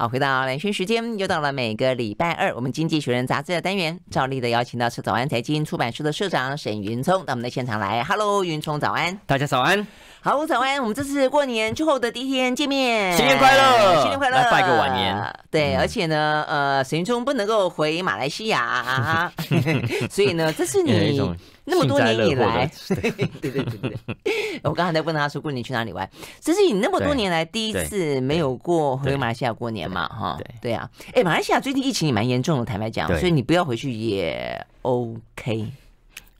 好，回到蓝讯时间，又到了每个礼拜二，我们《经济学人》杂志的单元，照例的邀请到是早安财经出版社的社长沈云聪到我们的现场来。Hello，云聪，早安！大家早安。好，吴彩文，我们这次过年之后的第一天见面，新年快乐，新年快乐，拜个晚年。对，而且呢，呃，沈云聪不能够回马来西亚啊，所以呢，这是你那么多年以来，对对对对对。我刚才在问他说过年去哪里玩，这是你那么多年来第一次没有过回马来西亚过年嘛？哈，对啊，哎，马来西亚最近疫情也蛮严重的，坦白讲，所以你不要回去也 OK。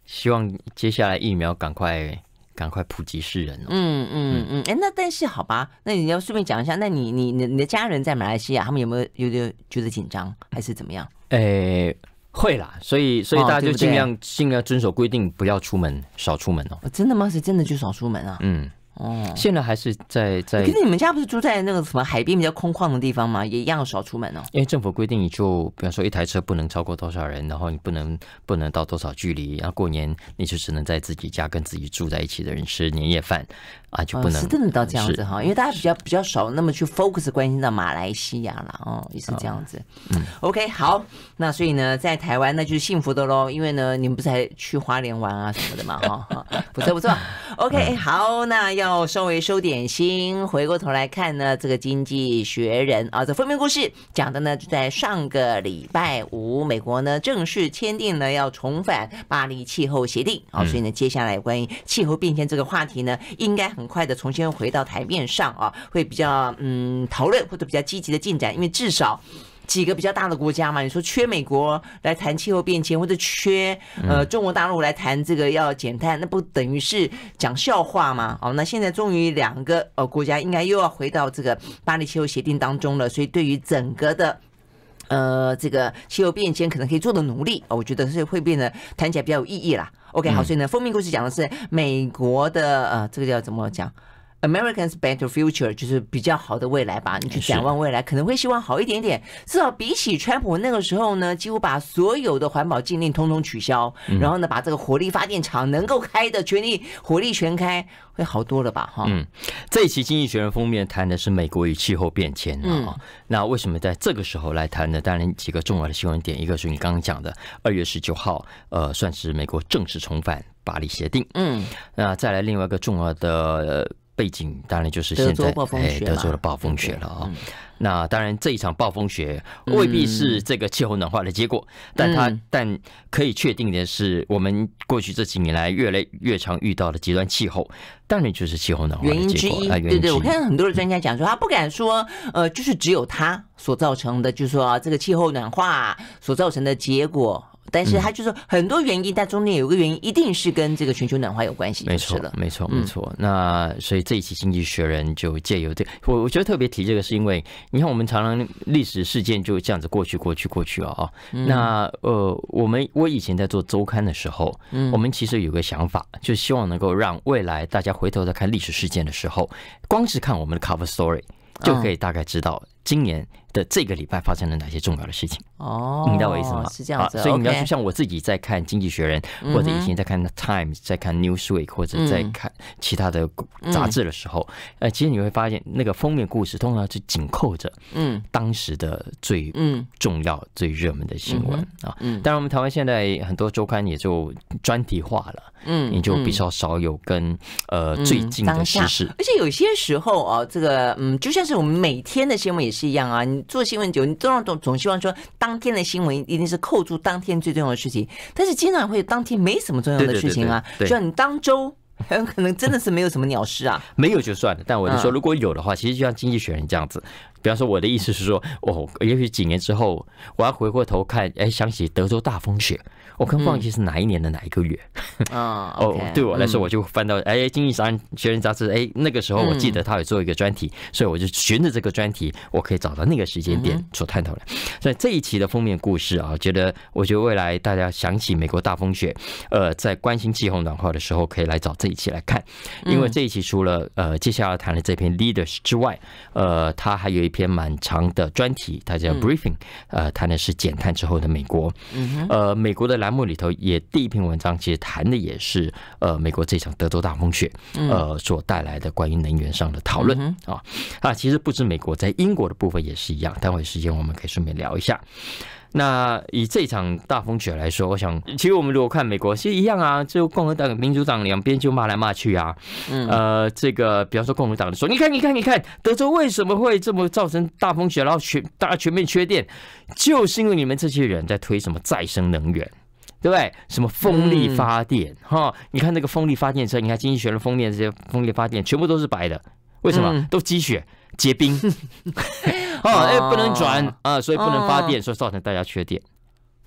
希望接下来疫苗赶快。赶快普及世人哦。嗯嗯嗯，哎，那但是好吧，那你要顺便讲一下，那你你你你的家人在马来西亚，他们有没有有点觉得紧张，还是怎么样？哎，会啦，所以所以大家就尽量尽量遵守规定，不要出门，少出门哦。真的吗？是真的就少出门啊。嗯。哦，现在还是在在。可是你们家不是住在那个什么海边比较空旷的地方吗？也一样少出门哦。因为政府规定，你就比方说一台车不能超过多少人，然后你不能不能到多少距离，然后过年你就只能在自己家跟自己住在一起的人吃年夜饭。啊，就不能是真的到这样子哈，因为大家比较比较少那么去 focus 关心到马来西亚了哦，也是这样子。嗯，OK，好，那所以呢，在台湾那就是幸福的喽，因为呢，你们不是还去花莲玩啊什么的嘛 哈，不错不错。OK，好，那要稍微收点心，回过头来看呢，这个《经济学人》啊，这封面故事讲的呢，在上个礼拜五，美国呢正式签订了要重返巴黎气候协定啊，所以呢，接下来关于气候变迁这个话题呢，应该。很快的重新回到台面上啊，会比较嗯讨论或者比较积极的进展，因为至少几个比较大的国家嘛，你说缺美国来谈气候变迁，或者缺呃中国大陆来谈这个要减碳，那不等于是讲笑话吗？哦，那现在终于两个呃国家应该又要回到这个巴黎气候协定当中了，所以对于整个的。呃，这个气候变迁可能可以做的努力啊，我觉得是会变得谈起来比较有意义啦。OK，好，所以呢，封面故事讲的是美国的呃，这个叫怎么讲？Americans' better future 就是比较好的未来吧。你去展望未来，可能会希望好一点点。至少比起川普那个时候呢，几乎把所有的环保禁令通通取消，然后呢，把这个火力发电厂能够开的全力火力全开，会好多了吧？哈。嗯，这期《经济学人》封面谈的是美国与气候变迁啊。那为什么在这个时候来谈呢？当然几个重要的新闻点，一个是你刚刚讲的二月十九号，呃，算是美国正式重返巴黎协定。嗯。那再来另外一个重要的。背景当然就是现在，哎德州的暴风雪了啊。那当然，这一场暴风雪未必是这个气候暖化的结果，但它但可以确定的是，我们过去这几年来越来越常遇到的极端气候，当然就是气候暖化的原因之一。对对我看很多的专家讲说，他不敢说，呃，就是只有他所造成的，就是说这个气候暖化所造成的结果。但是他就说很多原因，但中间有个原因一定是跟这个全球暖化有关系，没错，没错，没错。那所以这一期《经济学人》就借由这我我觉得特别提这个，是因为你看我们常常历史事件就这样子过去，过去，过去了啊。那呃，我们我以前在做周刊的时候，我们其实有个想法，就希望能够让未来大家回头在看历史事件的时候，光是看我们的 cover story 就可以大概知道今年。这个礼拜发生了哪些重要的事情？哦，明白我意思吗？是这样子，所以你要去像我自己在看《经济学人》，或者以前在看《Time》，在看《Newsweek》，或者在看其他的杂志的时候，呃，其实你会发现那个封面故事通常是紧扣着嗯当时的最嗯重要、最热门的新闻啊。嗯，当然我们台湾现在很多周刊也就专题化了。嗯，你就比较少有跟呃最近的时事，而且有些时候啊，这个嗯，就像是我们每天的新闻也是一样啊。你做新闻久，你都总总希望说当天的新闻一定是扣住当天最重要的事情，但是经常会当天没什么重要的事情啊，就像你当周很可能真的是没有什么鸟事啊。没有就算了，但我就说如果有的话，其实就像《经济学人》这样子。比方说，我的意思是说，哦，也许几年之后，我要回过头看，哎，想起德州大风雪，我更忘记是哪一年的哪一个月。啊，哦，对我来说，我就翻到哎，《经济学人》杂志，哎，那个时候我记得他有做一个专题，所以我就循着这个专题，我可以找到那个时间点所探讨的。所以这一期的封面故事啊，觉得我觉得未来大家想起美国大风雪，呃，在关心气候暖化的时候，可以来找这一期来看，因为这一期除了呃接下来谈的这篇《Leaders》之外，呃，他还有一篇。篇蛮长的专题，它叫 briefing，呃，谈的是减碳之后的美国。呃，美国的栏目里头也第一篇文章，其实谈的也是呃美国这场德州大风雪，呃所带来的关于能源上的讨论啊啊，其实不止美国，在英国的部分也是一样。待会时间我们可以顺便聊一下。那以这场大风雪来说，我想，其实我们如果看美国，其实一样啊，就共和党、民主党两边就骂来骂去啊。嗯，呃，这个比方说，共和党的说，你看，你看，你看，德州为什么会这么造成大风雪，然后全大家全面缺电，就是因为你们这些人在推什么再生能源，对不对？什么风力发电，哈，你看那个风力发电车，你看经济学的风电这些风力发电，全部都是白的，为什么？都积雪。结冰 哦，哎，不能转啊，所以不能发电，所以造成大家缺电。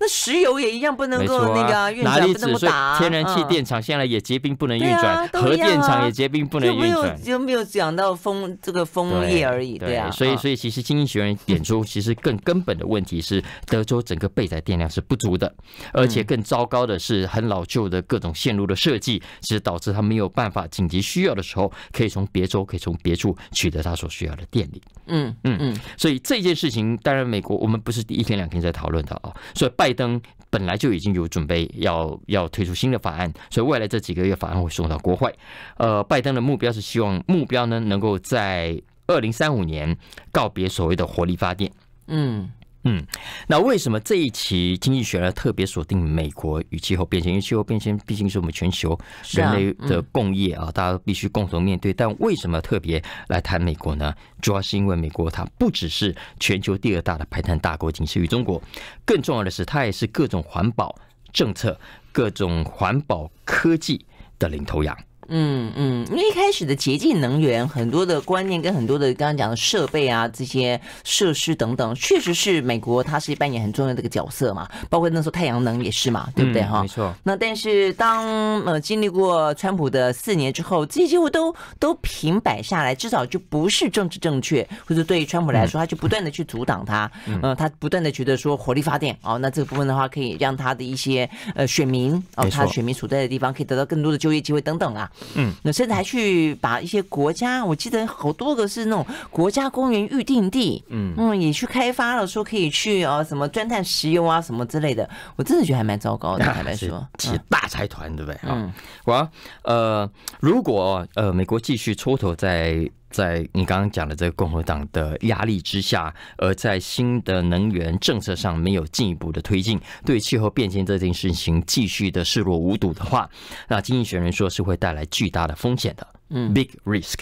那石油也一样不能够那个，运哪里止打？天然气电厂现在也结冰不能运转，核电厂也结冰不能运转。就没有没有讲到风这个风叶而已？对啊，所以所以其实经济学院点出，其实更根本的问题是德州整个备载电量是不足的，而且更糟糕的是很老旧的各种线路的设计，其实导致他没有办法紧急需要的时候可以从别州可以从别处取得他所需要的电力。嗯嗯嗯，所以这件事情当然美国我们不是第一天两天在讨论的啊，所以拜。拜登本来就已经有准备要要推出新的法案，所以未来这几个月法案会送到国会。呃，拜登的目标是希望目标呢能够在二零三五年告别所谓的火力发电。嗯。嗯，那为什么这一期经济学呢特别锁定美国与气候变迁？因为气候变迁毕竟是我们全球人类的共业啊，大家必须共同面对。但为什么特别来谈美国呢？主要是因为美国它不只是全球第二大的排碳大国，仅次于中国，更重要的是它也是各种环保政策、各种环保科技的领头羊。嗯嗯，因为一开始的洁净能源很多的观念跟很多的刚刚讲的设备啊，这些设施等等，确实是美国它是扮演很重要的一个角色嘛，包括那时候太阳能也是嘛，对不对哈？没错。那但是当呃经历过川普的四年之后，这些几乎都都平摆下来，至少就不是政治正确，或者对于川普来说，他就不断的去阻挡他，嗯，他不断的觉得说火力发电，哦，那这个部分的话可以让他的一些呃选民哦，他选民所在的地方可以得到更多的就业机会等等啊。嗯，那甚至还去把一些国家，我记得好多个是那种国家公园预定地，嗯嗯，也去开发了，说可以去啊什么钻探石油啊什么之类的，我真的觉得还蛮糟糕的 坦白说，起大财团对不对？嗯，我呃，如果呃美国继续抽头在。在你刚刚讲的这个共和党的压力之下，而在新的能源政策上没有进一步的推进，对气候变迁这件事情继续的视若无睹的话，那经济学人说是会带来巨大的风险的，嗯，big risk。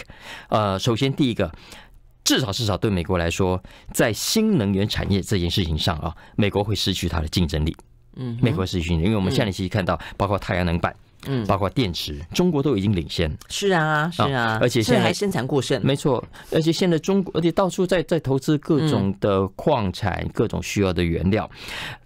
呃，首先第一个，至少至少对美国来说，在新能源产业这件事情上啊，美国会失去它的竞争力，嗯，美国失去因为我们下一期看到包括太阳能板。嗯，包括电池，中国都已经领先。是啊，是啊，而且现在还生产过剩。没错，而且现在中国，而且到处在在投资各种的矿产、各种需要的原料。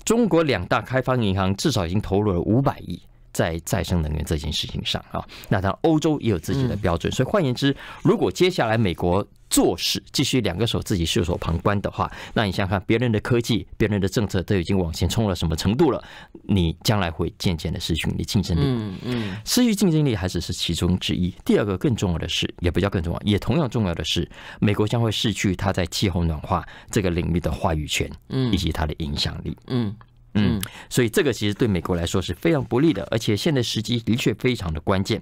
中国两大开发银行至少已经投入了五百亿。在再生能源这件事情上啊，那然，欧洲也有自己的标准。所以换言之，如果接下来美国做事继续两个手自己袖手旁观的话，那你想想看，别人的科技、别人的政策都已经往前冲了什么程度了？你将来会渐渐的失去你竞争力。嗯嗯，失去竞争力还只是其中之一。第二个更重要的是，也不叫更重要，也同样重要的是，美国将会失去它在气候暖化这个领域的话语权，嗯，以及它的影响力。嗯。嗯，所以这个其实对美国来说是非常不利的，而且现在时机的确非常的关键。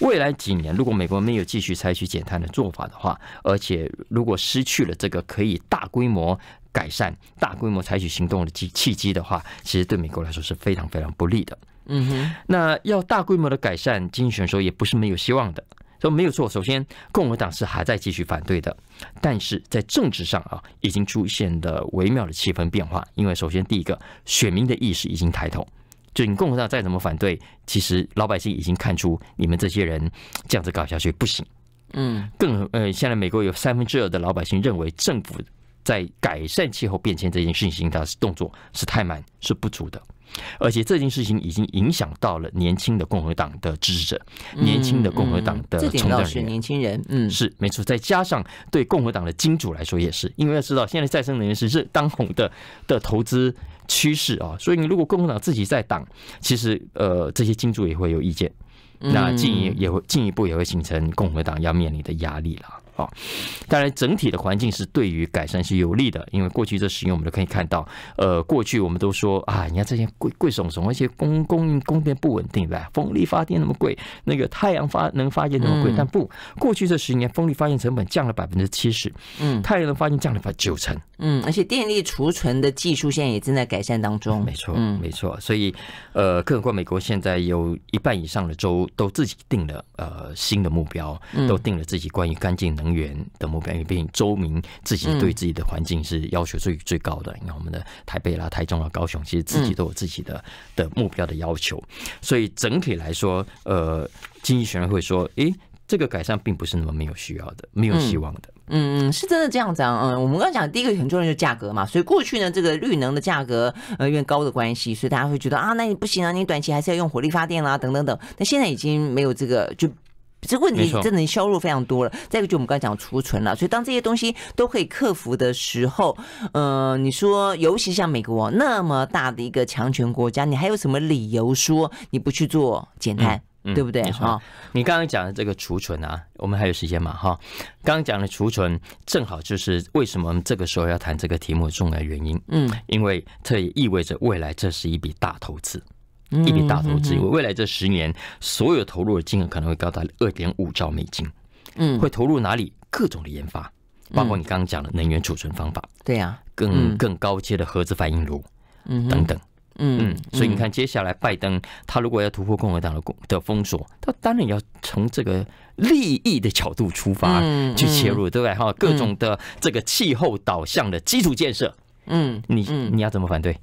未来几年，如果美国没有继续采取减碳的做法的话，而且如果失去了这个可以大规模改善、大规模采取行动的机契机的话，其实对美国来说是非常非常不利的。嗯哼，那要大规模的改善，经济选手也不是没有希望的。都没有错。首先，共和党是还在继续反对的，但是在政治上啊，已经出现的微妙的气氛变化。因为首先，第一个，选民的意识已经抬头，就你共和党再怎么反对，其实老百姓已经看出你们这些人这样子搞下去不行。嗯，更呃，现在美国有三分之二的老百姓认为政府在改善气候变迁这件事情它的动作是太慢，是不足的。而且这件事情已经影响到了年轻的共和党的支持者，年轻的共和党的重要是年轻人，嗯，是没错。再加上对共和党的金主来说也是，因为要知道现在再生能源是是当红的的投资趋势啊。所以你如果共和党自己在党，其实呃这些金主也会有意见，那进也会进一步也会形成共和党要面临的压力了。啊，当然，整体的环境是对于改善是有利的，因为过去这十年我们都可以看到，呃，过去我们都说啊，你看这些贵贵耸耸，而且供供应供电不稳定，对吧？风力发电那么贵，那个太阳发能发电那么贵，但不，过去这十年风力发电成本降了百分之七十，嗯，太阳能发电降了百九成，嗯，而且电力储存的技术现在也正在改善当中，没错，没错，所以，呃，更何况美国现在有一半以上的州都自己定了，呃，新的目标，都定了自己关于干净的。能源的目标，毕并周明自己对自己的环境是要求最最高的。你看，我们的台北啦、台中啦、高雄，其实自己都有自己的的目标的要求。所以整体来说，呃，经济学人会说，诶，这个改善并不是那么没有需要的，没有希望的。嗯嗯，是真的这样子啊。嗯，我们刚刚讲第一个很重要就是价格嘛。所以过去呢，这个绿能的价格呃因为高的关系，所以大家会觉得啊，那你不行啊，你短期还是要用火力发电啦，等等等。那现在已经没有这个就。这问题真的削路非常多了。再一个，就我们刚才讲储存了，所以当这些东西都可以克服的时候，呃，你说，尤其像美国那么大的一个强权国家，你还有什么理由说你不去做减碳？对不对？哈，你刚刚讲的这个储存啊，我们还有时间嘛？哈，刚讲的储存，正好就是为什么这个时候要谈这个题目的重要原因。嗯，因为这也意味着未来这是一笔大投资。一笔大投资，未来这十年所有投入的金额可能会高达二点五兆美金。嗯，会投入哪里？各种的研发，包括你刚刚讲的能源储存方法，对呀，更更高阶的核子反应炉，等等。嗯嗯，所以你看，接下来拜登他如果要突破共和党的的封锁，他当然要从这个利益的角度出发去切入，对不对？哈，各种的这个气候导向的基础建设，嗯，你你要怎么反对？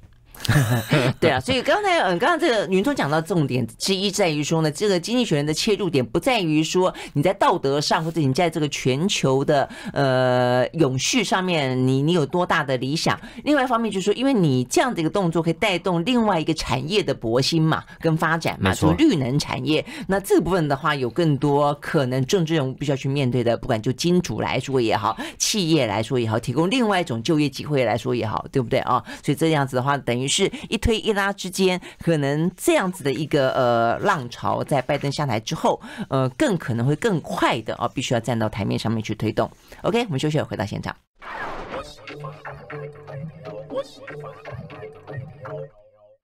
对啊，所以刚才嗯，刚刚这个云聪讲到重点之一在于说呢，这个经济学人的切入点不在于说你在道德上或者你在这个全球的呃永续上面，你你有多大的理想。另外一方面就是说，因为你这样的一个动作可以带动另外一个产业的勃兴嘛，跟发展嘛，就绿能产业。那这部分的话，有更多可能政治人物必须要去面对的，不管就金主来说也好，企业来说也好，提供另外一种就业机会来说也好，对不对啊？所以这样子的话，等于。是，一推一拉之间，可能这样子的一个呃浪潮，在拜登下台之后，呃，更可能会更快的啊，必须要站到台面上面去推动。OK，我们休息，回到现场。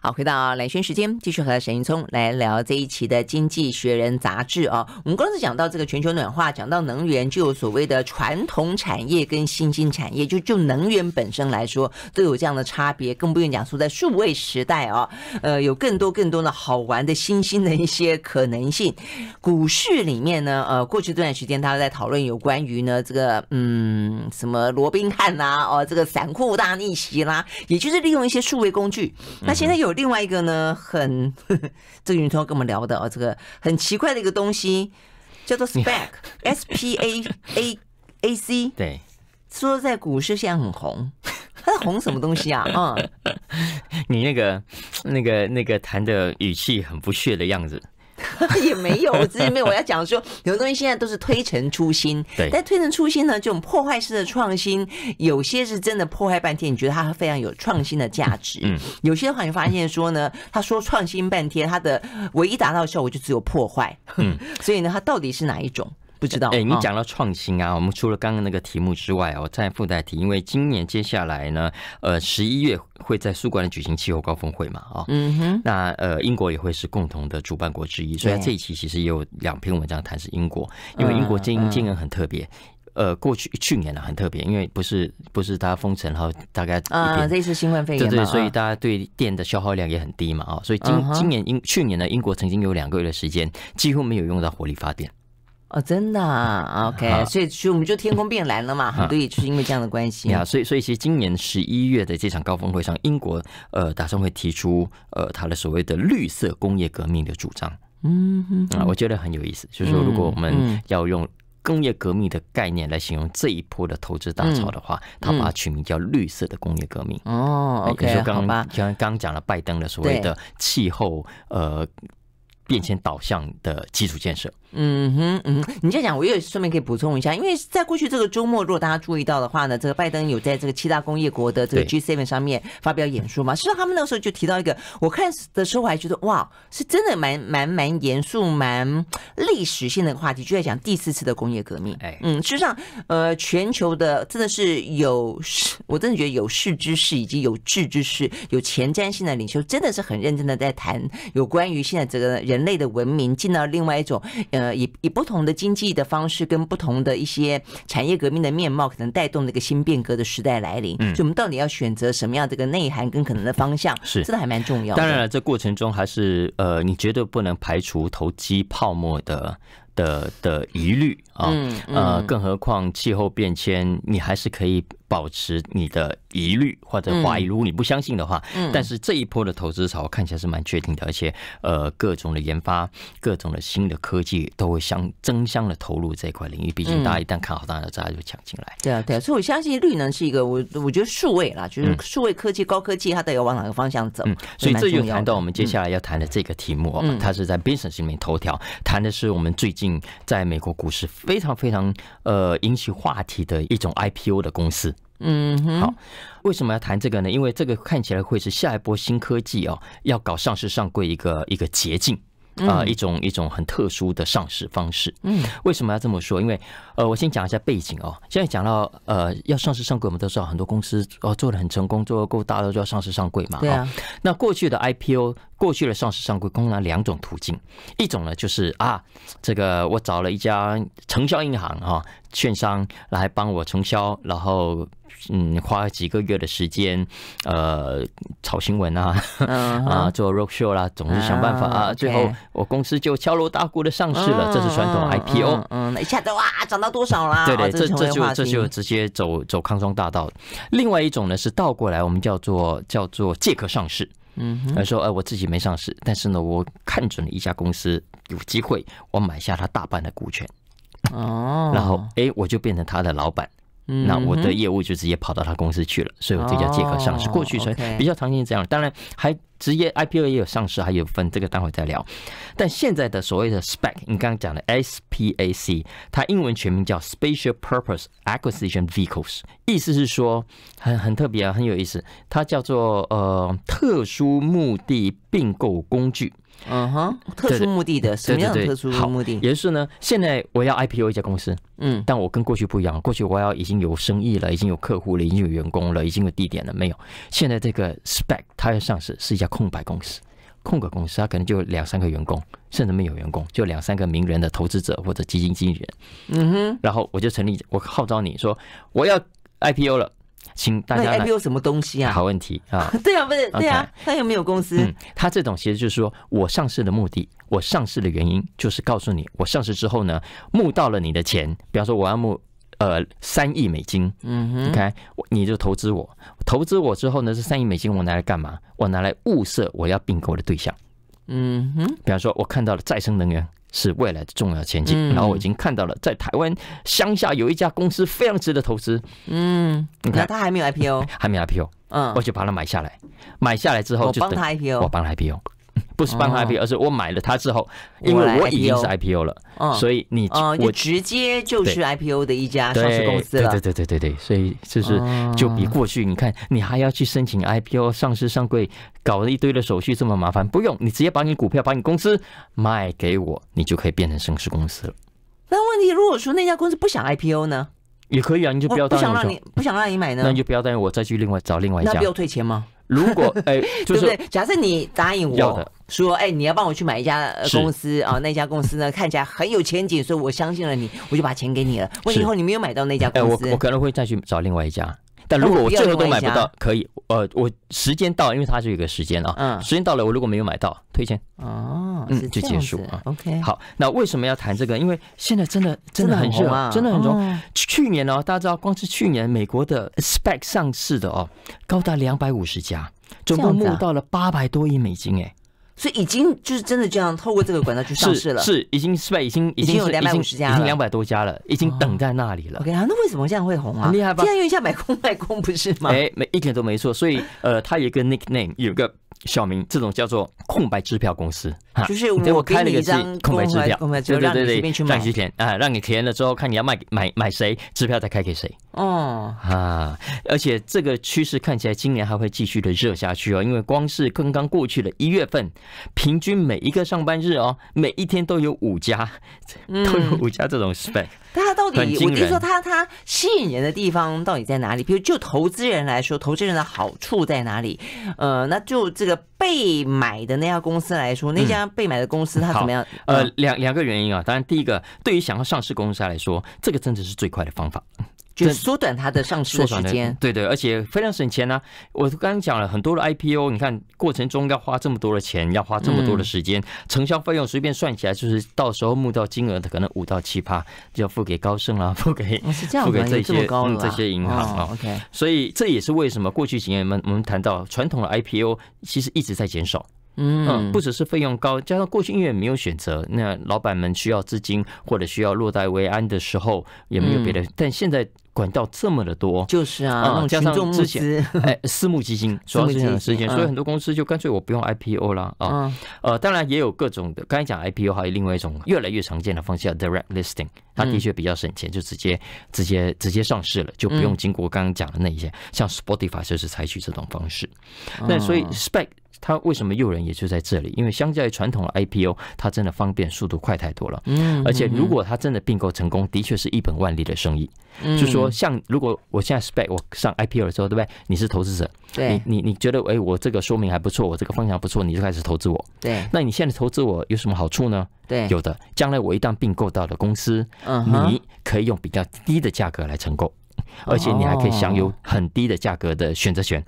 好，回到来轩时间，继续和沈云聪来聊这一期的《经济学人》杂志哦。我们刚才是讲到这个全球暖化，讲到能源，就所谓的传统产业跟新兴产业，就就能源本身来说都有这样的差别。更不用讲说在数位时代哦，呃，有更多更多的好玩的新兴的一些可能性。股市里面呢，呃，过去这段时间大家都在讨论有关于呢这个嗯什么罗宾汉啦，哦，这个散户大逆袭啦，也就是利用一些数位工具。那现在有。另外一个呢，很 这个云川跟我们聊的啊，这个很奇怪的一个东西叫做 spec，s p a a a c，对，说在股市现在很红，它红什么东西啊？啊，你那个那个那个谈的语气很不屑的样子。也没有，我之前没有。我要讲说，有的东西现在都是推陈出新。对，但推陈出新呢，这种破坏式的创新，有些是真的破坏半天，你觉得它非常有创新的价值。嗯，有些的话你发现说呢，他说创新半天，他的唯一达到的效果就只有破坏。嗯，所以呢，他到底是哪一种？不知道哎，你讲到创新啊，我们除了刚刚那个题目之外哦，在附带题，因为今年接下来呢，呃，十一月会在苏格兰举行气候高峰会嘛，啊，嗯哼，那呃，英国也会是共同的主办国之一，所以这一期其实也有两篇文章谈是英国，因为英国经经营很特别，呃，过去去年呢很特别，因为不是不是大家封城，然后大概啊，这次新冠肺炎，对对，所以大家对电的消耗量也很低嘛，啊，所以今今年英去年呢，英国曾经有两个月的时间几乎没有用到火力发电。哦，真的，OK，啊所以所以我们就天空变蓝了嘛？对，就是因为这样的关系。啊，所以所以其实今年十一月的这场高峰会上，英国呃打算会提出呃他的所谓的绿色工业革命的主张。嗯，啊，我觉得很有意思，就是说如果我们要用工业革命的概念来形容这一波的投资大潮的话，他把它取名叫绿色的工业革命。哦，OK，好吧，就像刚刚讲了拜登的所谓的气候呃变迁导向的基础建设。嗯哼嗯，你这样讲，我也有顺便可以补充一下，因为在过去这个周末，如果大家注意到的话呢，这个拜登有在这个七大工业国的这个 G7 上面发表演说嘛？实际上他们那个时候就提到一个，我看的时候我还觉得哇，是真的蛮蛮蛮严肃、蛮历史性的话题，就在讲第四次的工业革命。哎，嗯，事实上，呃，全球的真的是有，我真的觉得有识之士以及有志之士、有前瞻性的领袖，真的是很认真的在谈有关于现在这个人类的文明进到另外一种。呃，以以不同的经济的方式，跟不同的一些产业革命的面貌，可能带动一个新变革的时代来临。嗯，就我们到底要选择什么样的一个内涵跟可能的方向？是，这还蛮重要。当然，了，这过程中还是呃，你绝对不能排除投机泡沫的的的疑虑啊。呃，更何况气候变迁，你还是可以保持你的。疑虑或者怀疑，如果你不相信的话，但是这一波的投资潮看起来是蛮确定的，而且呃，各种的研发、各种的新的科技都会相争相的投入这一块领域。毕竟大家一旦看好，大家大家就抢进来。对啊，对啊，所以我相信绿能是一个，我我觉得数位啦，就是数位科技、高科技，它得要往哪个方向走？所以这就谈到我们接下来要谈的这个题目，它是在 Business 里面头条谈的是我们最近在美国股市非常非常呃引起话题的一种 IPO 的公司。嗯，哼，好。为什么要谈这个呢？因为这个看起来会是下一波新科技哦，要搞上市上柜一个一个捷径啊，一种一种很特殊的上市方式。嗯，为什么要这么说？因为呃，我先讲一下背景哦。现在讲到呃，要上市上柜，我们都知道很多公司哦做的很成功，做的够大都就要上市上柜嘛。对啊。那过去的 IPO。过去的上市上柜共那两种途径，一种呢就是啊，这个我找了一家承销银行啊，券商来帮我承销，然后嗯，花几个月的时间，呃，炒新闻啊 啊，做 rock show 啦，总是想办法啊，最后我公司就敲锣打鼓的上市了，这是传统 IPO，嗯，一下子哇，涨到多少啦？对对，这这就这就直接走走康庄大道。另外一种呢是倒过来，我们叫做叫做借壳上市。嗯，他说：“哎，我自己没上市，但是呢，我看准了一家公司有机会，我买下他大半的股权，哦，然后哎，我就变成他的老板。”那我的业务就直接跑到他公司去了，所以我这叫借壳上市。过去是比较常见这样，当然还直接 IPO 也有上市，还有分这个待会再聊。但现在的所谓的 SPAC，你刚刚讲的 SPAC，它英文全名叫 Special Purpose Acquisition Vehicles，意思是说很很特别啊，很有意思，它叫做呃特殊目的并购工具。嗯哼，特殊目的的什么样特殊目的？也是呢。现在我要 IPO 一家公司，嗯，但我跟过去不一样。过去我要已经有生意了，已经有客户了，已经有员工了，已经有地点了。没有，现在这个 spec 它要上市是一家空白公司，空格公司，它可能就两三个员工，甚至没有员工，就两三个名人的投资者或者基金经理人。嗯哼，然后我就成立，我号召你说我要 IPO 了。请那 A 有什么东西啊？好问题啊！对啊，不是对啊，他又没有公司。嗯，他这种其实就是说我上市的目的，我上市的原因就是告诉你，我上市之后呢，募到了你的钱。比方说，我要募呃三亿美金。嗯哼，OK，你就投资我。投资我之后呢，这三亿美金我拿来干嘛？我拿来物色我要并购的对象。嗯哼，比方说，我看到了再生能源。是未来的重要前景，然后我已经看到了，在台湾乡下有一家公司非常值得投资。嗯，你看他还没有 IPO，还没 IPO，嗯，我就把它买下来，买下来之后就等他 IPO，我帮他 IPO。不是办 IPO，而是我买了它之后，因为我已经是 IPO 了，所以你哦，我直接就是 IPO 的一家上市公司了。对对对对对所以就是就比过去，你看你还要去申请 IPO 上市上柜，搞了一堆的手续这么麻烦，不用，你直接把你股票把你公司卖给我，你就可以变成上市公司了。那问题，如果说那家公司不想 IPO 呢？也可以啊，你就不要不想让你不想让你买呢，那你就不要答应我，再去另外找另外一家，那不要退钱吗？如果 哎，对不对？假设你答应我说，哎，你要帮我去买一家公司啊，那家公司呢看起来很有前景，所以我相信了你，我就把钱给你了。我以后你没有买到那家，哎，我我可能会再去找另外一家。但如果我最后都买不到，可以，呃，我时间到，因为它是有个时间啊，时间到了，我如果没有买到，退钱哦，嗯，就结束啊。OK，好，那为什么要谈这个？因为现在真的真的很热，真的很热。去年呢，大家知道，光是去年美国的 s p e c 上市的哦，高达两百五十家，总共募到了八百多亿美金，哎。所以已经就是真的这样透过这个管道去上市了，是已经失败，已经已经有两百五十家，已经两百多家了，已经等在那里了。OK 啊，那为什么这样会红啊？很厉害吧？这样一下买空卖空不是吗？哎，没一点都没错。所以呃，他有个 nickname，有个。小明，这种叫做空白支票公司，就是给我开了一个张空白支票，对对对，让你去填啊，让你填了之后，看你要卖买买谁，支票再开给谁。哦啊，而且这个趋势看起来今年还会继续的热下去哦，因为光是刚刚过去的一月份，平均每一个上班日哦，每一天都有五家，都有五家这种。他到底，我听说他他吸引人的地方到底在哪里？比如就投资人来说，投资人的好处在哪里？呃，那就这个被买的那家公司来说，那家被买的公司它怎么样？呃，两两个原因啊。当然，第一个，对于想要上市公司来说，这个真的是最快的方法。就缩短它的上市时间，对对，而且非常省钱呢。我刚刚讲了很多的 IPO，你看过程中要花这么多的钱，要花这么多的时间，承销费用随便算起来，就是到时候募到金额的可能五到七趴，就要付给高盛 啊，付给付给这些这些银行啊。OK，所以这也是为什么过去几年我们我们谈到传统的 IPO 其实一直在减少。嗯，不只是费用高，加上过去因为没有选择，那老板们需要资金或者需要落袋为安的时候也没有别的，但现在。管道这么的多，就是啊，加上之前 哎，私募基金，主要是金的时间，所以很多公司就干脆我不用 IPO 了啊。呃，当然也有各种的，刚才讲 IPO 还有另外一种越来越常见的方式叫 Direct Listing，它的确比较省钱，就直接直接直接上市了，就不用经过刚刚讲的那一些。像 Sporty 就是采取这种方式，那所以 Spec。它为什么诱人？也就在这里，因为相较于传统的 IPO，它真的方便、速度快太多了。嗯。而且，如果它真的并购成功，的确是一本万利的生意。嗯。就说，像如果我现在 spec 我上 IPO 的时候，对不对？你是投资者，对，你你你觉得，哎，我这个说明还不错，我这个方向不错，你就开始投资我。对。那你现在投资我有什么好处呢？对，有的。将来我一旦并购到了公司，嗯，你可以用比较低的价格来成功，而且你还可以享有很低的价格的选择权。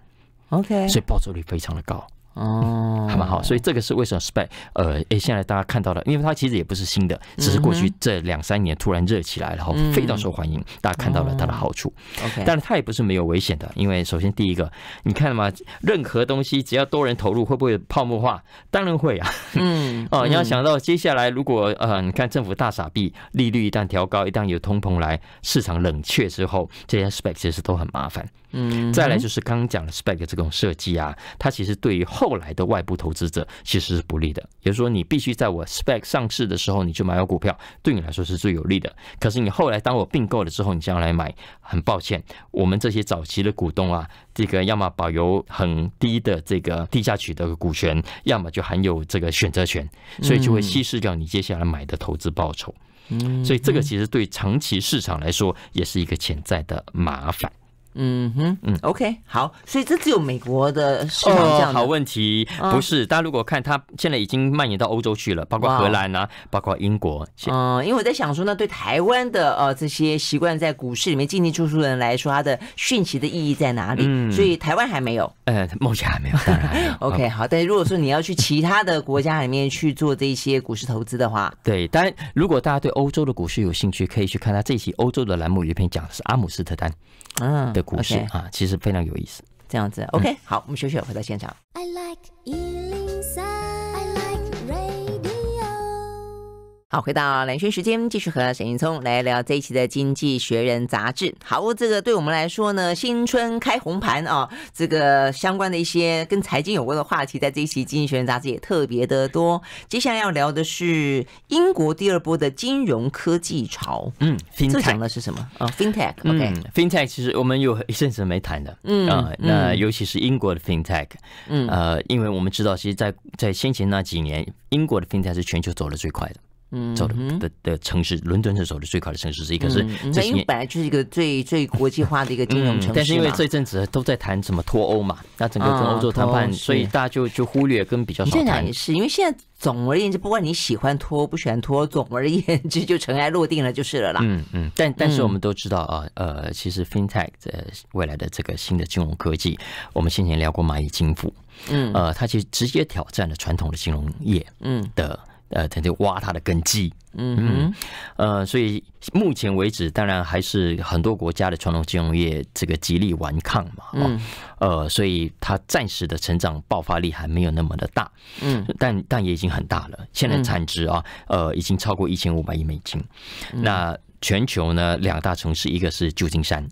OK，所以报酬率非常的高。哦，好嘛好，所以这个是为什么 spec 呃，哎，现在大家看到了，因为它其实也不是新的，只是过去这两三年突然热起来然后非常受欢迎，大家看到了它的好处。OK，但是它也不是没有危险的，因为首先第一个，你看嘛，任何东西只要多人投入，会不会泡沫化？当然会啊。嗯，哦，你要想到接下来如果呃，你看政府大傻逼，利率一旦调高，一旦有通膨来，市场冷却之后，这些 spec 其实都很麻烦。嗯，再来就是刚刚讲的 spec 这种设计啊，它其实对于后。后来的外部投资者其实是不利的，也就是说，你必须在我 spec 上市的时候你就买我股票，对你来说是最有利的。可是你后来当我并购了之后，你将来买，很抱歉，我们这些早期的股东啊，这个要么保留很低的这个低价取得股权，要么就含有这个选择权，所以就会稀释掉你接下来买的投资报酬。所以这个其实对长期市场来说也是一个潜在的麻烦。嗯哼嗯，OK，好，所以这只有美国的市场这样。好问题，不是大家如果看它现在已经蔓延到欧洲去了，包括荷兰啊，包括英国。嗯，因为我在想说呢，对台湾的呃这些习惯在股市里面进进出出的人来说，它的讯息的意义在哪里？所以台湾还没有，呃，目前还没有。当然。OK，好，但如果说你要去其他的国家里面去做这些股市投资的话，对，当然如果大家对欧洲的股市有兴趣，可以去看他这期欧洲的栏目一篇，讲的是阿姆斯特丹，嗯。故事啊，其实非常有意思。这样子，OK，好，我们学学回到现场。好，回到两轩时间，继续和沈劲聪来聊这一期的《经济学人》杂志。好，这个对我们来说呢，新春开红盘啊，这个相关的一些跟财经有关的话题，在这一期《经济学人》杂志也特别的多。接下来要聊的是英国第二波的金融科技潮。嗯，这讲的是什么啊？FinTech，OK，FinTech 其实我们有一阵子没谈的。嗯，那尤其是英国的 FinTech，嗯，呃，因为我们知道，其实，在在先前那几年，英国的 FinTech 是全球走的最快的。嗯，走的的的城市，伦敦是走的最快的城市之一。可是，因为本来就是一个最最国际化的一个金融城市但是，因为这阵子都在谈什么脱欧嘛，那整个跟欧洲谈判，所以大家就就忽略跟比较少谈。也是因为现在总而言之，不管你喜欢脱不喜欢脱，总而言之就尘埃落定了就是了啦。嗯嗯，但但是我们都知道啊，呃，其实 FinTech 的未来的这个新的金融科技，我们先前聊过蚂蚁金服，嗯，呃，它其实直接挑战了传统的金融业，嗯的。呃，他就挖它的根基，嗯嗯，呃，所以目前为止，当然还是很多国家的传统金融业这个极力顽抗嘛，嗯，呃，所以它暂时的成长爆发力还没有那么的大，嗯，但但也已经很大了，现在产值啊，呃，已经超过一千五百亿美金，那全球呢，两大城市一个是旧金山，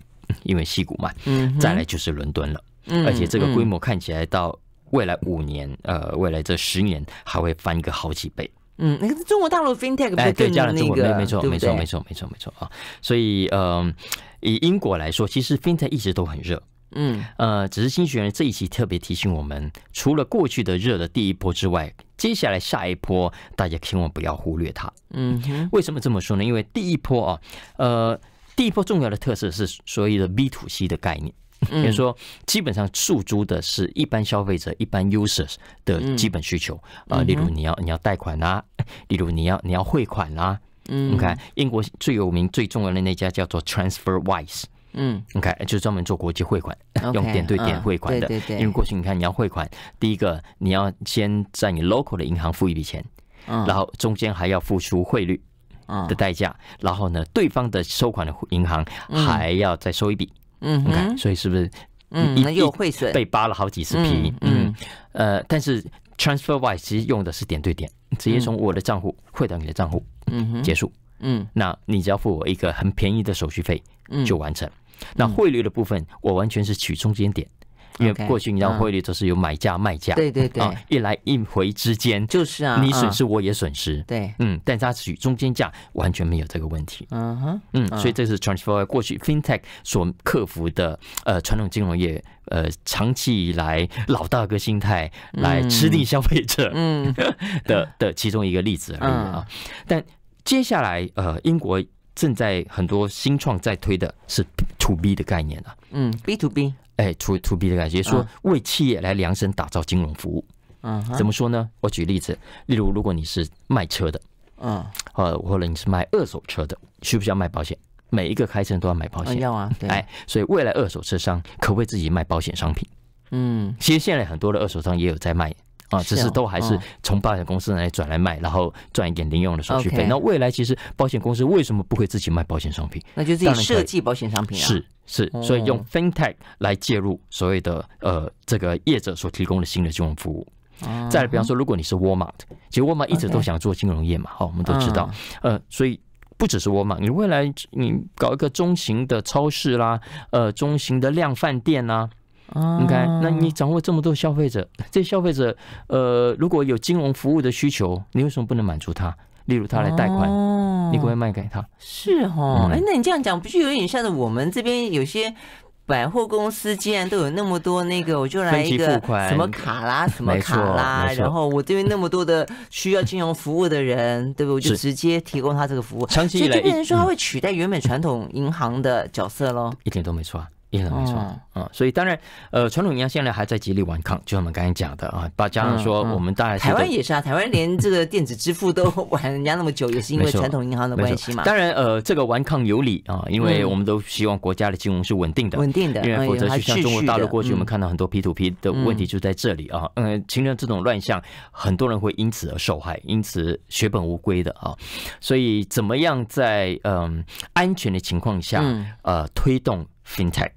因为西谷嘛，嗯，再来就是伦敦了，嗯，而且这个规模看起来到未来五年，呃，未来这十年还会翻个好几倍。嗯，你看中国大陆 fintech 对，更那个，对，没错，没错，没错，没错，没错啊。所以，嗯，以英国来说，其实 fintech 一直都很热。嗯，呃，只是新学员这一期特别提醒我们，除了过去的热的第一波之外，接下来下一波，大家千万不要忽略它。嗯为什么这么说呢？因为第一波啊，呃，第一波重要的特色是所谓的 B to C 的概念。比如说，基本上诉诸的是一般消费者一般 users 的基本需求啊，例如你要你要贷款啊，例如你要你要汇款啊。你看，英国最有名最重要的那家叫做 Transfer Wise，嗯，OK，就专门做国际汇款，用点对点汇款的。因为过去你看你要汇款，第一个你要先在你 local 的银行付一笔钱，然后中间还要付出汇率的代价，然后呢，对方的收款的银行还要再收一笔。嗯，所以是不是嗯，一笔汇损被扒了好几次皮，嗯，呃，但是 transfer wise 其实用的是点对点，直接从我的账户汇到你的账户，嗯，结束，嗯，那你只要付我一个很便宜的手续费，嗯，就完成。那汇率的部分，我完全是取中间点。因为过去你知道汇率都是有买价卖价，对对 对，一来一回之间就是啊，你损失我也损失，对，嗯，但他取中间价完全没有这个问题，嗯哼，嗯，所以这是 transfer 过去 fintech 所克服的呃传统金融业呃长期以来老大哥心态来吃定消费者嗯 的的其中一个例子而已啊。但接下来呃，英国正在很多新创在推的是 to b 的概念啊，嗯，b to b。哎，to to B 的感觉，说为企业来量身打造金融服务。嗯，怎么说呢？我举例子，例如如果你是卖车的，嗯，呃，或者你是卖二手车的，需不需要卖保险？每一个开车都要买保险，要啊。哎，所以未来二手车商可为自己卖保险商品。嗯，其实现在很多的二手车商也有在卖。啊，只是都还是从保险公司那里转来卖，然后赚一点零用的手续费。那未来其实保险公司为什么不会自己卖保险商品？那就自己设计保险商品啊。是是，所以用 FinTech 来介入所谓的呃这个业者所提供的新的金融服务。再来，比方说，如果你是沃尔玛 t 其实沃尔玛一直都想做金融业嘛，好，我们都知道，呃，所以不只是沃尔玛，你未来你搞一个中型的超市啦，呃，中型的量饭店呐。OK，那你掌握这么多消费者，这消费者呃，如果有金融服务的需求，你为什么不能满足他？例如他来贷款，哦、你不会卖给他？是哦，哎，那你这样讲，不就有点像的？我们这边有些百货公司，既然都有那么多那个，我就来一个什么卡啦，什么卡啦，然后我这边那么多的需要金融服务的人，对不？对？我就直接提供他这个服务，所以就变成说，他会取代原本传统银行的角色喽？一点都没错。啊。也很没错，嗯，所以当然，呃，传统银行现在还在极力顽抗，就像我们刚才讲的啊，把加上说我们大家台湾也是啊，台湾连这个电子支付都 玩人家那么久，也是因为传统银行的关系嘛。当然，呃，这个顽抗有理啊，因为我们都希望国家的金融是稳定的，稳定的。为否则，就像中国大陆过去我们看到很多 P to P 的问题就在这里啊。嗯，承认这种乱象，很多人会因此而受害，因此血本无归的啊。所以，怎么样在嗯安全的情况下，呃，推动？FinTech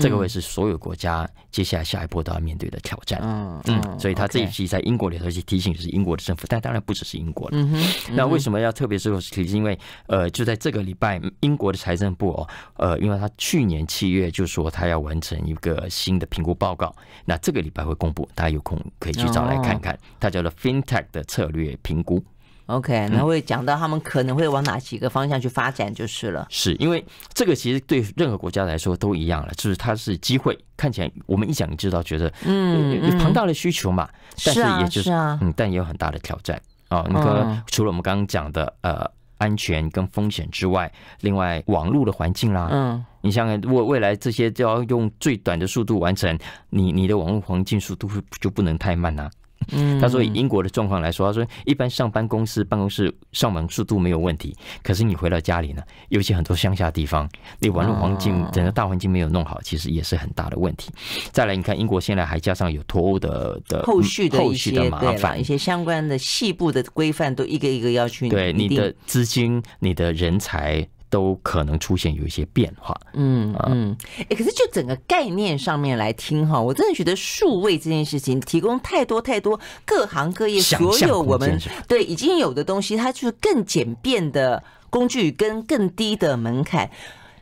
这个会是所有国家接下来下一步都要面对的挑战。嗯嗯，所以他这一期在英国里头去提醒，就是英国的政府，但当然不只是英国了。那为什么要特别是提醒？因为呃，就在这个礼拜，英国的财政部哦，呃，因为他去年七月就说他要完成一个新的评估报告，那这个礼拜会公布，大家有空可以去找来看看，它叫做 FinTech 的策略评估。OK，那会讲到他们可能会往哪几个方向去发展就是了。是因为这个其实对任何国家来说都一样了，就是它是机会，看起来我们一讲就知道觉得，嗯，庞大的需求嘛，但是就是啊，嗯，但也有很大的挑战啊。那个除了我们刚刚讲的呃安全跟风险之外，另外网络的环境啦，嗯，你像如果未来这些就要用最短的速度完成，你你的网络环境速度就不能太慢啊。嗯，他说以英国的状况来说，他说一般上班公司办公室上门速度没有问题，可是你回到家里呢，尤其很多乡下地方，网络环境整个大环境没有弄好，其实也是很大的问题。再来，你看英国现在还加上有脱欧的的后续的后续的麻烦，一些相关的细部的规范都一个一个要去对你的资金、你的人才。都可能出现有一些变化，嗯嗯，哎，可是就整个概念上面来听哈，我真的觉得数位这件事情提供太多太多各行各业所有我们对已经有的东西，它就是更简便的工具跟更低的门槛。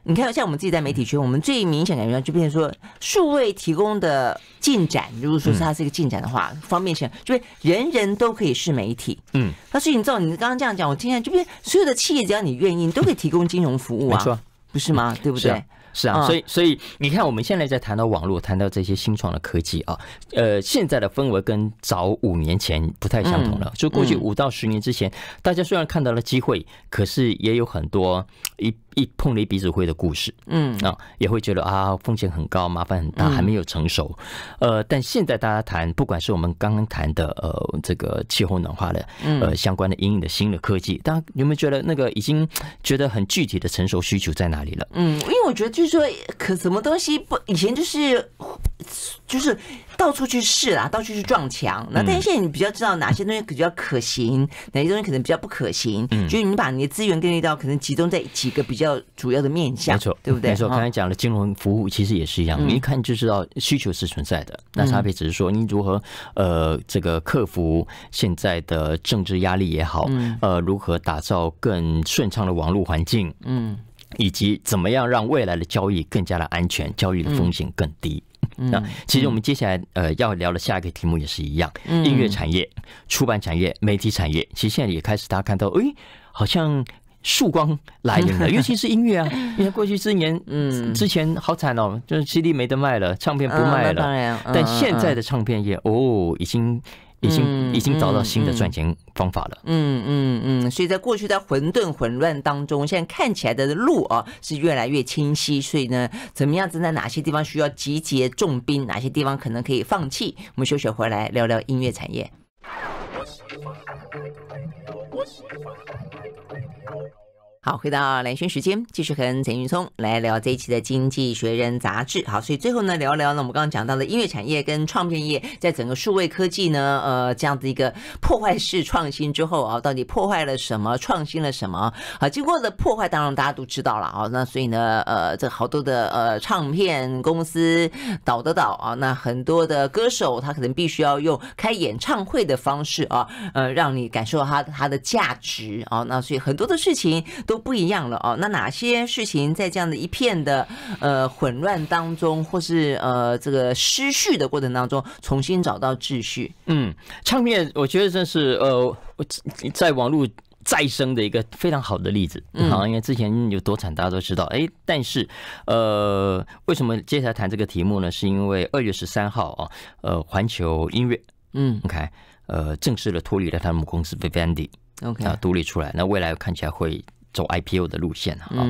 你看，像我们自己在媒体圈，我们最明显感觉到就变成说，数位提供的进展，如果说是它是一个进展的话，方便性就是人人都可以是媒体。嗯，所以你知道，你刚刚这样讲，我听天就变所有的企业只要你愿意，你都可以提供金融服务啊，不是吗？对不对？是啊，所以所以你看，我们现在在谈到网络，谈到这些新创的科技啊，呃，现在的氛围跟早五年前不太相同了。就过去五到十年之前，大家虽然看到了机会，可是也有很多一一碰了一鼻子灰的故事。嗯啊，也会觉得啊，风险很高，麻烦很大，还没有成熟。呃，但现在大家谈，不管是我们刚刚谈的呃这个气候暖化的呃相关的隐隐的新的科技，大家有没有觉得那个已经觉得很具体的成熟需求在哪里了？嗯，因为我觉得就。就说可什么东西不以前就是就是到处去试啊，到处去撞墙。那但是现在你比较知道哪些东西比较可行，哪些东西可能比较不可行。嗯，就是你把你的资源定位到可能集中在几个比较主要的面向，没错，对不对？没错。刚才讲了金融服务其实也是一样，你一看就知道需求是存在的。那差别只是说你如何呃这个克服现在的政治压力也好，呃如何打造更顺畅的网络环境，嗯。以及怎么样让未来的交易更加的安全，交易的风险更低？那其实我们接下来呃要聊的下一个题目也是一样，音乐产业、出版产业、媒体产业，其实现在也开始大家看到，哎，好像曙光来临了，尤其是音乐啊，因为过去四年嗯之前好惨哦，就是 CD 没得卖了，唱片不卖了，当然，但现在的唱片业哦已经。已经已经找到新的赚钱方法了。嗯嗯嗯，所以在过去在混沌混乱当中，现在看起来的路啊是越来越清晰。所以呢，怎么样？子在哪些地方需要集结重兵？哪些地方可能可以放弃？我们休学回来聊聊音乐产业。好，回到蓝轩时间，继续和陈云聪来聊这一期的《经济学人》杂志。好，所以最后呢，聊一聊呢，我们刚刚讲到的音乐产业跟唱片业，在整个数位科技呢，呃，这样的一个破坏式创新之后啊，到底破坏了什么，创新了什么？好，经过的破坏，当然大家都知道了啊。那所以呢，呃，这好多的呃唱片公司倒的倒啊，那很多的歌手他可能必须要用开演唱会的方式啊，呃，让你感受到他他的价值啊。那所以很多的事情都。都不一样了哦。那哪些事情在这样的一片的呃混乱当中，或是呃这个失序的过程当中，重新找到秩序？嗯，唱片我觉得这是呃在网络再生的一个非常好的例子。好，因为之前有多惨，大家都知道。哎，但是呃，为什么接下来谈这个题目呢？是因为二月十三号啊，呃，环球音乐嗯，OK，呃，正式的脱离了他们公司 v i v e n d i o k 啊，独立出来。那未来看起来会。走 IPO 的路线啊，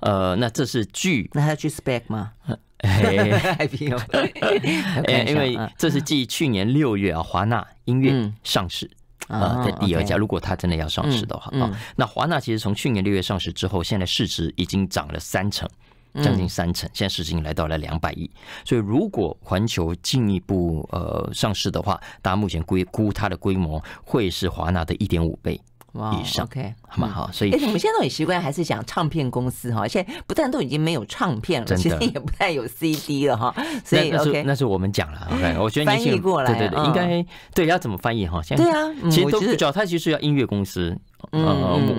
呃，那这是据那还要去 spec 吗 i 因为这是继去年六月啊，华纳音乐上市啊，在第二家。如果它真的要上市的话啊，那华纳其实从去年六月上市之后，现在市值已经涨了三成，将近三成，现在市值已经来到了两百亿。所以如果环球进一步呃上市的话，家目前估估它的规模会是华纳的一点五倍。哇，OK，好嘛好，所以我们现在都很习惯还是讲唱片公司哈，现在不但都已经没有唱片了，其实也不太有 CD 了哈，所以 OK，那是我们讲了 OK，我觉得 翻译过来，对对对，应该对要怎么翻译哈，现在对啊，其实都不知道，它其实要音乐公司。嗯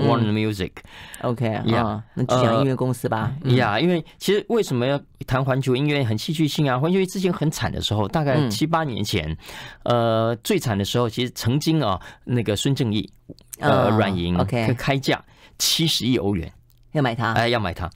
，Warner Music，OK，啊，那就讲音乐公司吧。呀，因为其实为什么要谈环球音乐很戏剧性啊？环球音乐之前很惨的时候，大概七八年前，呃，最惨的时候，其实曾经啊，那个孙正义，呃，软银开价七十亿欧元要买它，哎，要买它。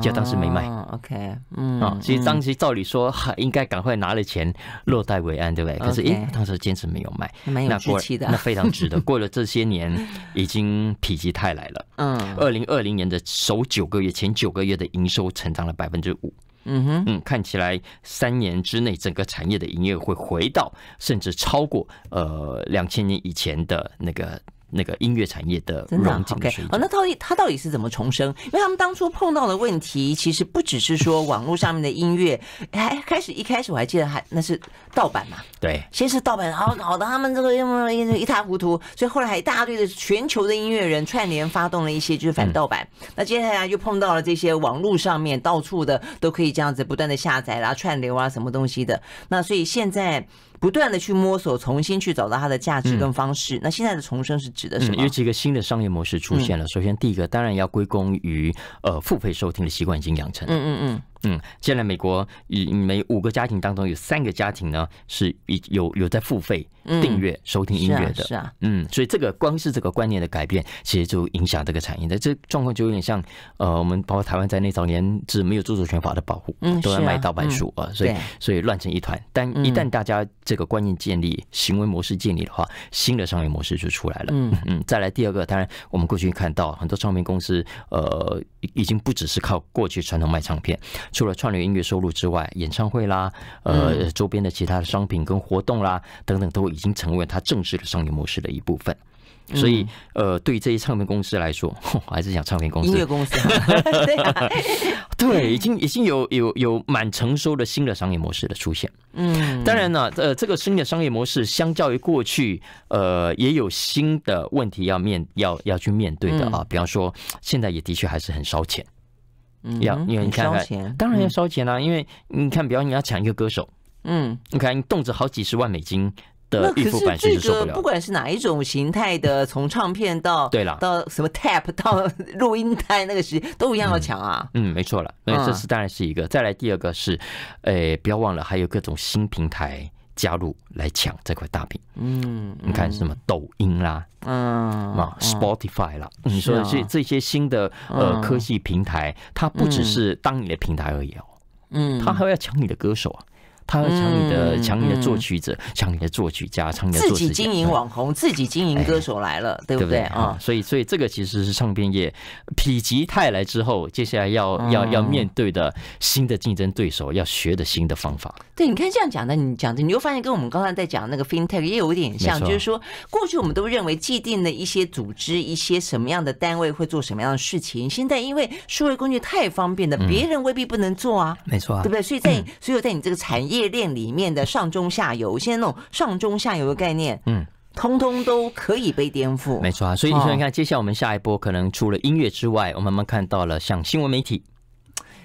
就当时没买，OK，嗯，啊，其实当时照理说应该赶快拿了钱落袋为安，对不对？可是，哎，当时坚持没有卖，没有期的，那非常值得。过了这些年，已经否极泰来了。嗯，二零二零年的首九个月，前九个月的营收成长了百分之五。嗯哼，看起来三年之内，整个产业的营业会回到甚至超过呃两千年以前的那个。那个音乐产业的重生，OK，那到底他到底是怎么重生？因为他们当初碰到的问题，其实不只是说网络上面的音乐，还开始一开始我还记得，还那是盗版嘛，对，先是盗版，然后搞得他们这个一塌糊涂，所以后来还一大堆的全球的音乐人串联发动了一些就是反盗版，那接下来就碰到了这些网络上面到处的都可以这样子不断的下载啦、串流啊、什么东西的，那所以现在。不断的去摸索，重新去找到它的价值跟方式。那现在的重生是指的什么？有几个新的商业模式出现了。首先，第一个当然要归功于呃付费收听的习惯已经养成。嗯嗯嗯。嗯，现在美国每每五个家庭当中有三个家庭呢，是有有在付费订阅收听音乐的，是啊，嗯，所以这个光是这个观念的改变，其实就影响这个产业的。这状况就有点像，呃，我们包括台湾在内，早年是没有著作权法的保护，嗯，都在卖盗版书啊，所以所以乱成一团。但一旦大家这个观念建立，行为模式建立的话，新的商业模式就出来了。嗯嗯，再来第二个，当然我们过去看到很多唱片公司，呃，已经不只是靠过去传统卖唱片。除了串流音乐收入之外，演唱会啦，呃，周边的其他的商品跟活动啦，等等，都已经成为他正式的商业模式的一部分。所以，呃，对于这些唱片公司来说，我还是想唱片公司。音乐公司。对，已经已经有有有满成熟的新的商业模式的出现。嗯，当然呢，呃，这个新的商业模式相较于过去，呃，也有新的问题要面要要去面对的啊。比方说，现在也的确还是很烧钱。要，你看，当然要烧钱啦。因为你看，比方你要抢一个歌手，嗯，你看你动辄好几十万美金的预付版税就受不了。不管是哪一种形态的，从唱片到 对了，到什么 t a p 到录音带那个时间都一样要抢啊。嗯，没错了，那这是当然是一个。再来第二个是，诶，不要忘了还有各种新平台。加入来抢这块大饼，嗯，你看什么抖音啦，嗯，啊，Spotify 啦，你说这这些新的呃科技平台，它不只是当你的平台而已哦，嗯，它还要抢你的歌手啊。他会抢你的，抢你的作曲者，抢你的作曲家，抢你的自己经营网红，自己经营歌手来了，对不对啊？所以，所以这个其实是唱片业否极泰来之后，接下来要要要面对的新的竞争对手，要学的新的方法。对，你看这样讲的，你讲的，你会发现跟我们刚才在讲那个 fintech 也有点像，就是说，过去我们都认为既定的一些组织、一些什么样的单位会做什么样的事情，现在因为数位工具太方便了，别人未必不能做啊，没错，啊，对不对？所以在，所以在你这个产业。业链里面的上中下游，现在那种上中下游的概念，嗯，通通都可以被颠覆。没错，啊。所以你说你看，接下来我们下一波可能除了音乐之外，我们慢慢看到了像新闻媒体。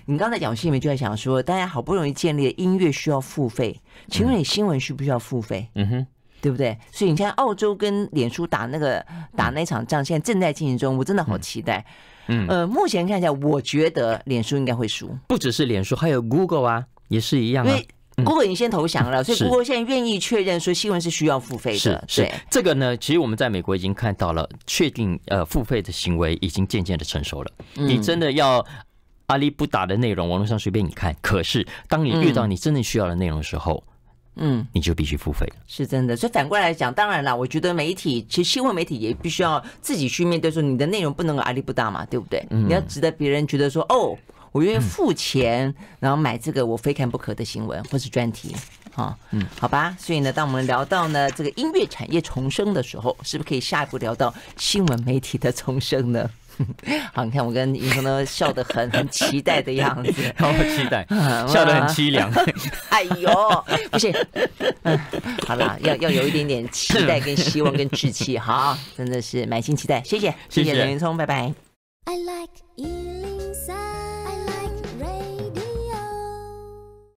你刚才讲新闻，就在想说，大家好不容易建立音乐需要付费，请问你新闻需不需要付费？嗯哼，对不对？所以你看，澳洲跟脸书打那个打那场仗，现在正在进行中，我真的好期待。嗯呃，目前看一下，我觉得脸书应该会输。不只是脸书，还有 Google 啊，也是一样啊。谷歌已经先投降了，所以谷歌现在愿意确认说新闻是需要付费的。是，这个呢，其实我们在美国已经看到了，确定呃付费的行为已经渐渐的成熟了。你真的要阿里不打的内容，网络上随便你看。可是当你遇到你真正需要的内容的时候，嗯，你就必须付费了。是真的。所以反过来讲，当然了，我觉得媒体，其实新闻媒体也必须要自己去面对，说你的内容不能阿里不打嘛，对不对？你要值得别人觉得说哦。我愿意付钱，然后买这个我非看不可的新闻或是专题，哈，嗯，好吧。所以呢，当我们聊到呢这个音乐产业重生的时候，是不是可以下一步聊到新闻媒体的重生呢？好，你看我跟尹峰呢笑得很很 期待的样子，好期待，笑得很凄凉。哎呦，不是，好了，要要有一点点期待跟希望跟志气，好，真的是满心期待，谢谢，谢谢刘云聪，拜拜。